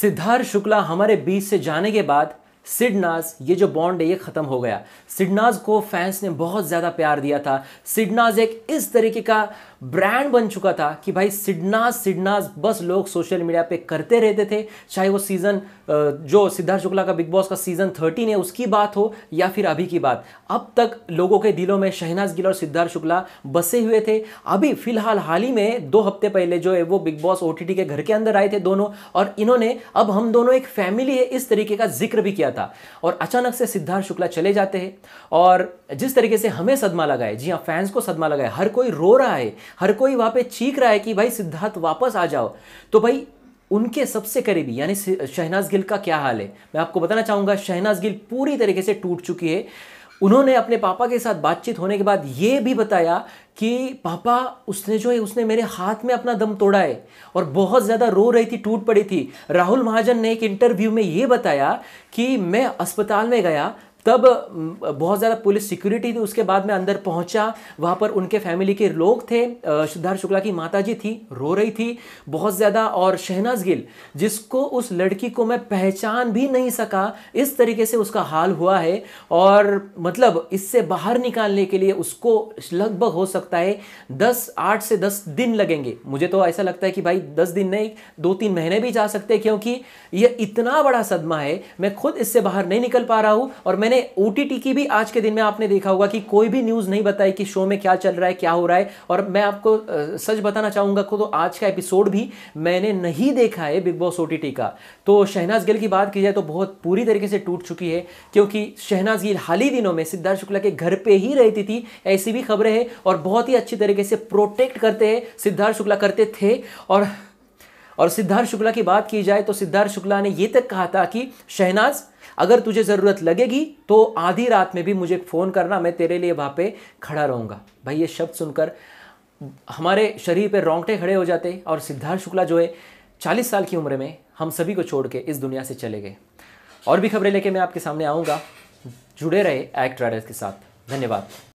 सिद्धार्थ शुक्ला हमारे बीच से जाने के बाद सिडनाज ये जो बॉन्ड है ये ख़त्म हो गया सिडनाज को फैंस ने बहुत ज़्यादा प्यार दिया था सिडनाज एक इस तरीके का ब्रांड बन चुका था कि भाई सिडनाज सिडनाज बस लोग सोशल मीडिया पे करते रहते थे चाहे वो सीज़न जो सिद्धार्थ शुक्ला का बिग बॉस का सीज़न थर्टीन है उसकी बात हो या फिर अभी की बात अब तक लोगों के दिलों में शहनाज गिल और सिद्धार्थ शुक्ला बसे हुए थे अभी फ़िलहाल हाल ही में दो हफ्ते पहले जो है वो बिग बॉस ओ के घर के अंदर आए थे दोनों और इन्होंने अब हम दोनों एक फैमिली है इस तरीके का जिक्र भी किया था और अचानक से सिद्धार्थ शुक्ला चले जाते हैं और जिस तरीके से हमें सदमा लगाए जी हाँ फैंस को सदमा लगाए हर कोई रो रहा है हर कोई वहाँ पे चीख रहा है कि भाई सिद्धार्थ वापस आ जाओ तो भाई उनके सबसे करीबी यानी शहनाज गिल का क्या हाल है मैं आपको बताना चाहूँगा शहनाज गिल पूरी तरीके से टूट चुकी है उन्होंने अपने पापा के साथ बातचीत होने के बाद ये भी बताया कि पापा उसने जो है उसने मेरे हाथ में अपना दम तोड़ा है और बहुत ज़्यादा रो रही थी टूट पड़ी थी राहुल महाजन ने एक इंटरव्यू में ये बताया कि मैं अस्पताल में गया तब बहुत ज़्यादा पुलिस सिक्योरिटी थी तो उसके बाद में अंदर पहुंचा वहाँ पर उनके फैमिली के लोग थे सिद्धार्थ शुक्ला की माताजी थी रो रही थी बहुत ज़्यादा और शहनाज गिल जिसको उस लड़की को मैं पहचान भी नहीं सका इस तरीके से उसका हाल हुआ है और मतलब इससे बाहर निकालने के लिए उसको लगभग हो सकता है दस आठ से दस दिन लगेंगे मुझे तो ऐसा लगता है कि भाई दस दिन नहीं दो तीन महीने भी जा सकते क्योंकि यह इतना बड़ा सदमा है मैं खुद इससे बाहर नहीं निकल पा रहा हूँ और मैंने मैंने ओ की भी आज के दिन में आपने देखा होगा कि कोई भी न्यूज़ नहीं बताई कि शो में क्या चल रहा है क्या हो रहा है और मैं आपको सच बताना चाहूँगा को तो आज का एपिसोड भी मैंने नहीं देखा है बिग बॉस ओ का तो शहनाज गिल की बात की जाए तो बहुत पूरी तरीके से टूट चुकी है क्योंकि शहनाज गिल हाल ही दिनों में सिद्धार्थ शुक्ला के घर पर ही रहती थी ऐसी भी खबरें हैं और बहुत ही अच्छी तरीके से प्रोटेक्ट करते हैं सिद्धार्थ शुक्ला करते थे और और सिद्धार्थ शुक्ला की बात की जाए तो सिद्धार्थ शुक्ला ने यह तक कहा था कि शहनाज अगर तुझे ज़रूरत लगेगी तो आधी रात में भी मुझे फ़ोन करना मैं तेरे लिए वहाँ पे खड़ा रहूँगा भाई ये शब्द सुनकर हमारे शरीर पे रोंगटे खड़े हो जाते और सिद्धार्थ शुक्ला जो है चालीस साल की उम्र में हम सभी को छोड़ के इस दुनिया से चले गए और भी खबरें लेके मैं आपके सामने आऊँगा जुड़े रहे एक्ट राइडर्स के साथ धन्यवाद